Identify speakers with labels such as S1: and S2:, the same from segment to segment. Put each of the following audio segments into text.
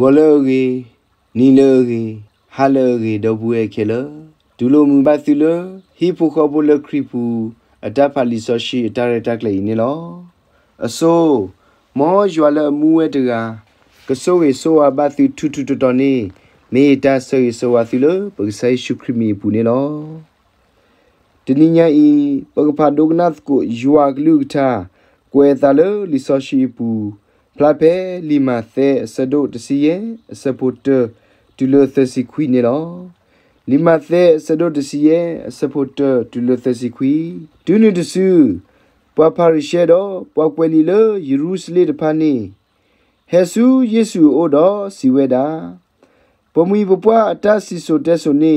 S1: ဝလောဂီနီလောဂီဟာလောဂီဒဘွေခေလဒူလိုမူဘသုလဟီဖိုခဘလခရီပူအတဖာလီဆိုရှိအတရတက်လေနီလောအဆိုးမောရွာလမူဝဲတကာကဆိုးဝေဆိုဝဘသုထူထူတော်နီမေတဆွေဆိုဝသုလပက္ဆိုင်ရှုခရီမီပူနီလောတနိညာဤပကဖာဒုကနတ်ကိုယွာကလူတာကွေတာလလီဆိုရှိပူဖလာပဲလီမာသဲအစဒိုတစီရဲ့အစပိုတဒူလသစီခွီနေလောလီမာသဲအစဒိုတစီရဲ့အစပိုတဒူလသစီခွီဒူနတဆူပွာဖာရီရှဲတော့ပွာကွယ်လီလယေရုရှလေတဖာနေဟေဆူယေဆူအိုတော်စီဝဲတာပမွေပပွားအတဆီဆိုတဲဆိုနေ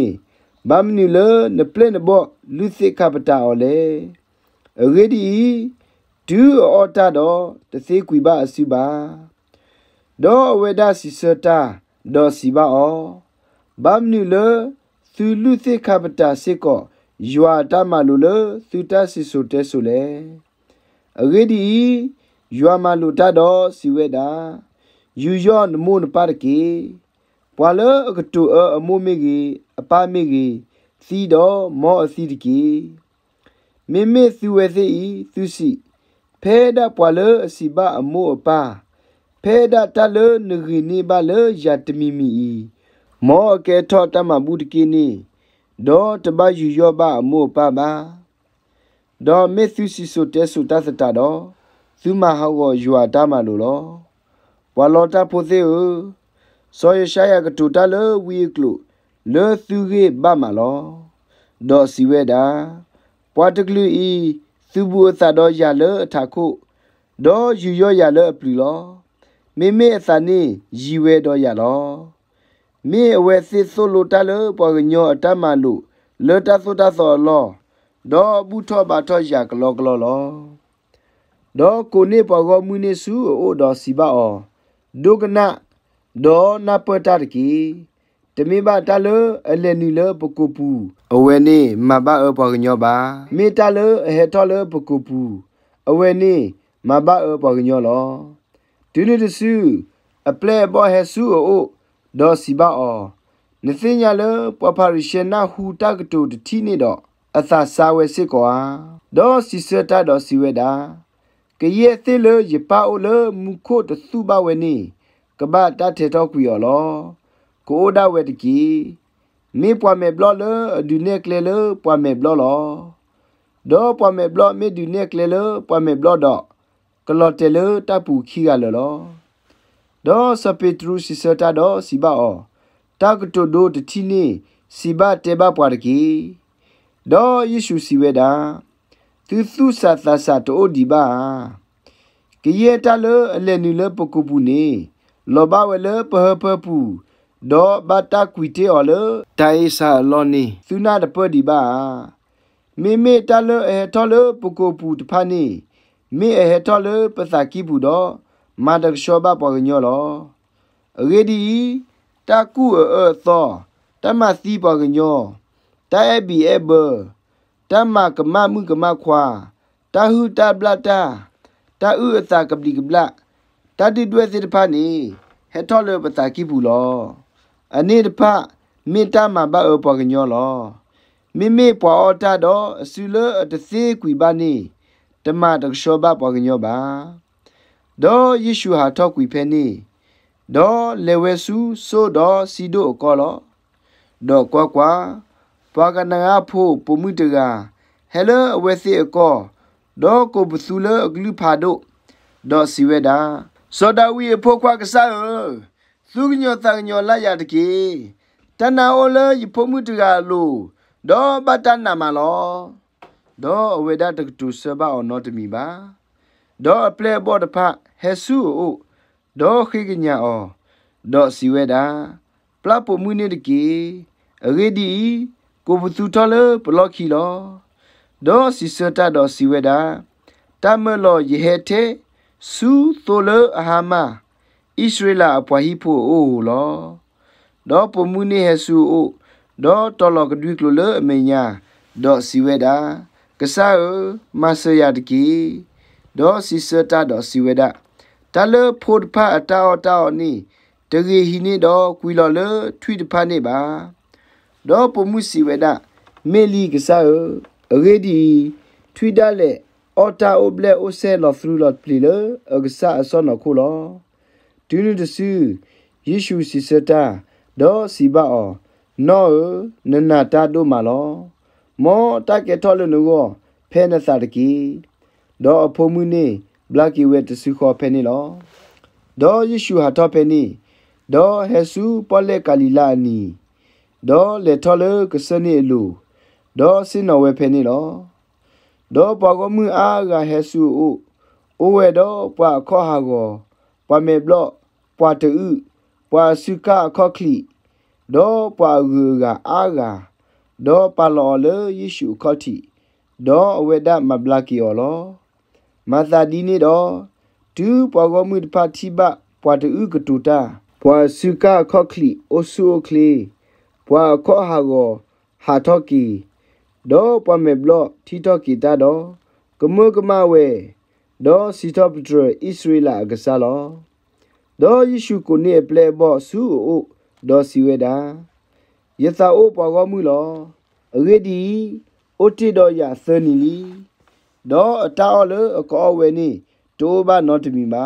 S1: ဘမ်နီလနပလန်ဘောလူသိကပတာအော်လေရေဒီဒူအော်တာတော့တသေးကွေပါအစီပါဒေါ်ဝေဒစီစတာဒေါ်စီပါအောဘမ်နူလသူလူသိခပတာစေကောယွာတမလူလသူတစီဆိုတဲဆိုလေအဂေဒီယွာမလူတတော်စီဝေတာယူယောနမုန်ပါရကေပွာလအကတူအမုမေကြီးအပမေကြီးစီတော်မောအစီတကေမေမေသူဝေသိဤသူစီဖဲဒပွာလေအစီဘအမှုအပါဖဲဒတလေနဂိနေပါလေယတမီမီမောကေထောတမဘူးတကိနေဒေါ်တပယူယောပအမှုပပါဒေါ်မေသုစီဆိုတဲဆုတသတတော်သုမဟောဝယူအတာမလိုလောဘဝလောတာဖိုသေဟုစောယရှာယကတူတလဝီကလုလေသုရေဘမလောဒေါ်စီဝေဒာပွာတကလူဤသူဘူအသာတော့ရလအထာခုဒေါ်ယူရရလအပလူလောမေမေအသာနေရီဝဲတော့ရလောမေအဝဲစစ်ဆိုလိုတလပေါ်ညောအတမလို့လတဆုတသောလောဒေါ်ဘူးထောပါထောရကလောကလောလောဒေါ်ကိုနေပေါ်ကမူနေစုအိုဒေါ်စီပါအောဒုကနာဒေါ်နာပတာကီတမိဘတလအလနီလပကူပူအဝဲနေမဘအပကညောပါမေတလအဟတလပကူပူအဝဲနေမဘအပကညောလောဒူနီတဆူအပလက်ဘောဟဆူအိုဒေါ်စီဘာအောနသိညာလပပရရှနာဟူတကတူတတိနေတော့အသာစာဝဲစစ်ကွာဒေါ်စီစတာဒေါ်စီဝဲတာကရဲ့သိလရပါအိုလမူခိုတသုဘဝဲနေကဘာတထေတော့ကွေော်လောကိုဒါဝက်တကီမေပွားမေဘလော့လဒူနက်ကလေလပွားမေဘလော့လောဒေါ်ပွားမေဘလော့မေဒူနက်ကလေလပွားမေဘလော့တော့ကလော်တဲလတပူခီကလော်လောဒေါ်စပေထရုစီစတာဒေါ်စီဘာအောတကတိုဒိုတတီနီစီဘာတေဘာပွားတကီဒေါ်ယေရှုစီဝေတာသူသုသသသတိုဒီဘာကရေတလအလယ်နီလပကူပူနေလောဘဝဲလပဟပပူဒေါ်ဘတာကွီတေော်လေတိုင်ဆာလော်နီသူနာတပွက်ဒီပါမေမေတလအဲထော်လေပကိုပူတဖာနီမေအဲထော်လေပသကီဘူးတော့မာဒရှောဘပေါ်ညောလောရေဒီတကူအဲသောတမစီပေါ်ညောတဲဘီအဘတမကမမှုကမခွာတဟုတပလတာတဥအစာကပလီကပလတတိတွဲစစ်တဖာနီဟက်ထော်လေပသကီဘူးလောအနိတဖမေတ္တာမှာဘာအပေါ်ကညောလောမိမိပေါ်အတာတော့အစူလအတစီကွေပါနေတမတရှောဘပေါ်ကညောပါတော့ယေရှုဟာတော့ကွေဖဲနေတော့လေဝဲစုဆိုတော့စီဒိုအကောလောတော့ကွာကွာပွားကနာဖို့ပုံမှုတကဟဲလအဝဲစီအကောတော့ကိုပစုလအကလူဖာတို့တော့စီဝဲတာစောဒဝီအဖို့ခွာကစားသုကညောတကညောလာရတကေတဏ္ဍောလယဖမှုတကလိုဒောပတနာမလောဒောအဝေဒတကတုစဘောနောတမီပါဒောအပလေဘောတဖဟေဆုအိုဒောခိကညာအောဒောစီဝေဒာပလပမှုနေတကေအရေဒီကိုဘသူတော်လဘလော့ခီလောဒောစီစတာဒောစီဝေဒာတမလောယေဟေတေစုသောလအဟာမာဣသရေလအပွားဟိဖို့အိုလောတော့ပမှုနေဟဆူအိုတော့တော်လကဒွိကလိုလအမေညာတော့စီဝေဒာကဆာမဆယတကီတော့စီစတာတော့စီဝေဒာတလဖို့ဖာအတာအတာနီတရေဟိနေတော့ကွီလော်လထွိတဖာနေပါတော့ပမှုစီဝေဒာမေလီကဆာရေဒီထွိဒါလေအော်တာအိုဘလက်အိုဆဲလော်ဖရူလော်ပလီလအကဆာအစောနော်ခုလော်ဒူးနုတဆူယေရှုစီစတာဒေါ်စီဘာအောနောနနာတာတို့မာလောမောတကေထောလနုကောဖဲနသတကီဒေါ်အဖိုးမှုနေဘလကီဝဲတဆူခေါ်ဖဲနေလောဒေါ်ယေရှုဟာတော့ဖဲနေဒေါ်ဟေဆူပေါ်လက်ကလီလာနီဒေါ်လေထောလကစနေလူဒေါ်စင်နော်ဝဲဖဲနေလောဒေါ်ပေါ်ကမှုအားကဟေဆူအိုအိုဝဲဒေါ်ပွားခေါ်ဟာကောပွာမေဘလော့ပွာတူပွာစုကခော့ခလီဒေါ်ပွာဂူကအာဂါဒေါ်ပါလော်လေယေရှုခော့တီဒေါ်အဝေဒမဘလကီယောလောမာသာဒီနေတော့ဒူးပွာကောမှုတဖာတိဘပွာတူကတူတာပွာစုကခော့ခလီအိုဆူခလီပွာခော့ဟာကိုဟာတော့ကီဒေါ်ပွာမေဘလော့ထီတော့ကီတာတော့ကမုကမဝဲဒေါ်စီတပ်ဒရဣသရေလကစားလောဒေါ်ယေရှုကိုနေပလေဘော့ဆူအိုဒေါ်စီဝေဒာယသာအိုပေါ်ကောမှုလောအဂေဒီအိုတီဒေါ်ယာသနီလီဒေါ်အတောလအကောဝဲနီတိုးဘနော့တမီမာ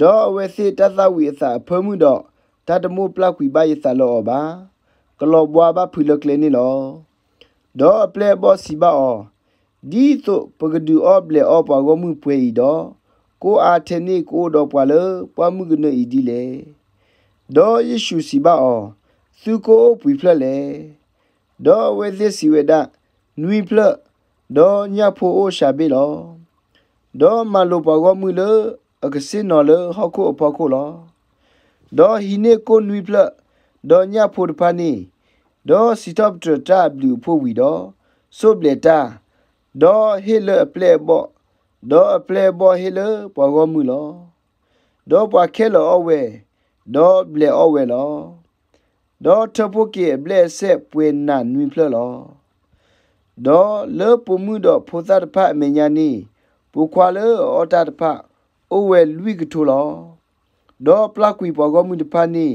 S1: ဒေါ်အဝဲစီတသဝီအစာဖုံးမှုတော့တတမှုပလောက်ခွေပါယသလောဘာကလောဘွားဘဖူလကလေနီလောဒေါ်အပလေဘော့စီဘော့ဒီသို့ပကဒူအော့ဘလေအော့ပါဂောမှုပွေဤတော့ကိုအားထနေကိုတော့ပွာလေပွာမှုကနေဤဒီလေဒေါ်ယေရှုစီဘာအောသူကိုပွေဖလက်လေဒေါ်ဝေသစီဝေဒနွီဖလက်ဒေါ်ညဖိုအိုရှာဘေလောဒေါ်မလိုပါဂောမှုလေအကစင်နော်လေဟောက်ကိုအဖောက်ကိုလောဒေါ်ဟီနေကိုနွီဖလက်ဒေါ်ညဖိုဒဖာနီဒေါ်စီတော့တတာဘလူးဖိုဝီတော့ဆိုဘလက်တာဒေါ်ဟီလအပလက်ဘော့ဒေါ်အပလက်ဘော့ဟီလပေါ်ကောမူလောဒေါ်ပွားခဲလောအဝဲဒေါ်ဘလက်အဝဲလောဒေါ်ထပုကေဘလက်ဆက်ပွေနာနွင်ဖလောဒေါ်လေပုမှုဒေါ်ဖုသတ်ဖတ်မေညာနီပုခွာလေအော်တတ်ဖတ်အဝဲလူကထလောဒေါ်ပလကွီပေါ်ကောမူတဖာနီ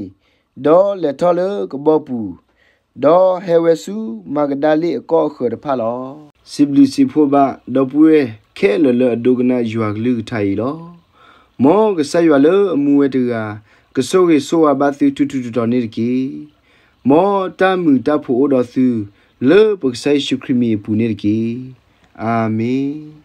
S1: ဒေါ်လက်ထော်လေကဘောပူဒေါ်ဟဲဝဲဆူမဂဒလီအကောခေါ်ဖလောစိဘလူစီဖိုဘဒေါ်ပွေခဲလလဒုကနာယွာကလူထိုင်လောမောကဆယွာလအမူဝဲတူကာကဆိုရီဆိုဝါဘသူတူတူတော်နေတကီမောတမူတဖို့တော်သူလေပုဆိုင်ရှုခရမီပူနေတကီအာမင်